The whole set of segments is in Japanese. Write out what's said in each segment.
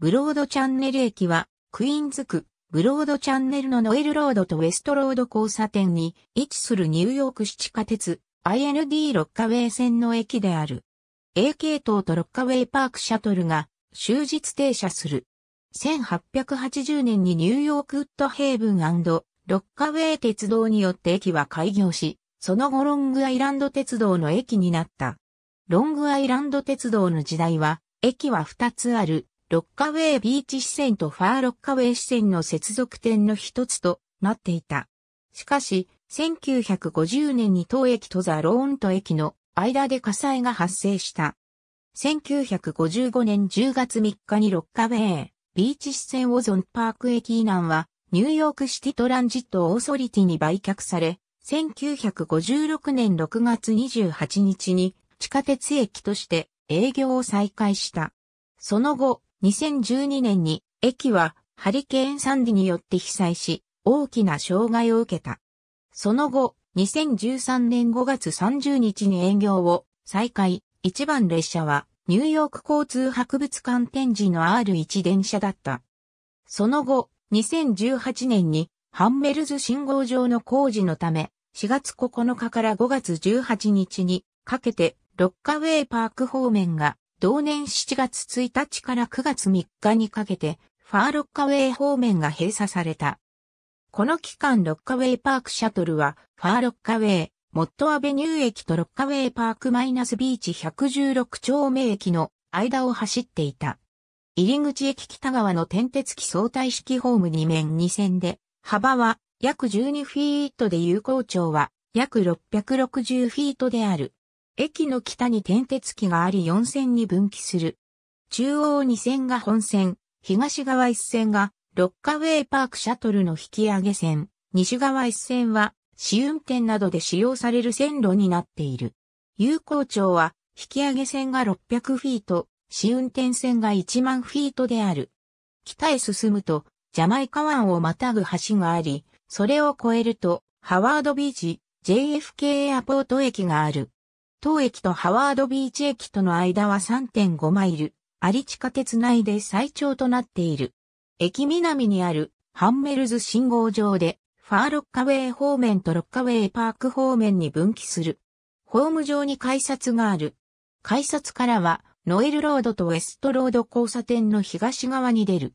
ブロードチャンネル駅は、クイーンズ区、ブロードチャンネルのノエルロードとウェストロード交差点に位置するニューヨーク七地下鉄 IND ロッカウェイ線の駅である。A 系統とロッカウェイパークシャトルが終日停車する。1880年にニューヨークウッドヘイブンロッカウェイ鉄道によって駅は開業し、その後ロングアイランド鉄道の駅になった。ロングアイランド鉄道の時代は、駅は2つある。ロッカウェイビーチ支線とファーロッカウェイ支線の接続点の一つとなっていた。しかし、1950年に当駅とザ・ローント駅の間で火災が発生した。1955年10月3日にロッカウェイ、ビーチ支線オゾンパーク駅以南は、ニューヨークシティトランジットオーソリティに売却され、1956年6月28日に地下鉄駅として営業を再開した。その後、2012年に駅はハリケーンサンディによって被災し、大きな障害を受けた。その後、2013年5月30日に営業を再開、一番列車はニューヨーク交通博物館展示の R1 電車だった。その後、2018年にハンメルズ信号場の工事のため、4月9日から5月18日にかけてロッカウェイパーク方面が同年7月1日から9月3日にかけて、ファーロッカウェイ方面が閉鎖された。この期間ロッカウェイパークシャトルは、ファーロッカウェイ、モットアベニュー駅とロッカウェイパークマイナスビーチ116丁目駅の間を走っていた。入口駅北側の点鉄機相対式ホーム2面2線で、幅は約12フィートで有効長は約660フィートである。駅の北に転鉄機があり4線に分岐する。中央2線が本線、東側1線がロッカウェイパークシャトルの引き上げ線、西側1線は試運転などで使用される線路になっている。有効町は引き上げ線が600フィート、試運転線が1万フィートである。北へ進むとジャマイカ湾をまたぐ橋があり、それを越えるとハワードビーチ、JFK エアポート駅がある。当駅とハワードビーチ駅との間は3.5マイル、あり地下鉄内で最長となっている。駅南にあるハンメルズ信号場で、ファーロッカウェイ方面とロッカウェイパーク方面に分岐する。ホーム上に改札がある。改札からは、ノエルロードとウェストロード交差点の東側に出る。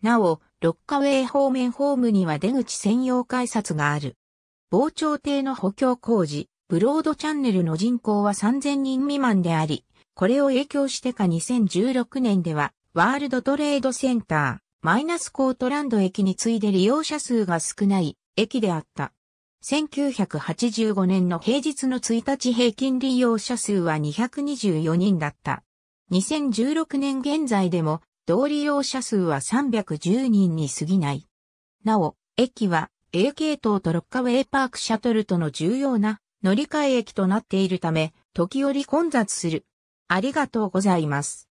なお、ロッカウェイ方面ホームには出口専用改札がある。防潮堤の補強工事、ブロードチャンネルの人口は3000人未満であり、これを影響してか2016年では、ワールドトレードセンター、マイナスコートランド駅に次いで利用者数が少ない駅であった。1985年の平日の1日平均利用者数は224人だった。2016年現在でも、同利用者数は310人に過ぎない。なお、駅は A 系統とロッカウェイパークシャトルとの重要な乗り換え駅となっているため、時折混雑する。ありがとうございます。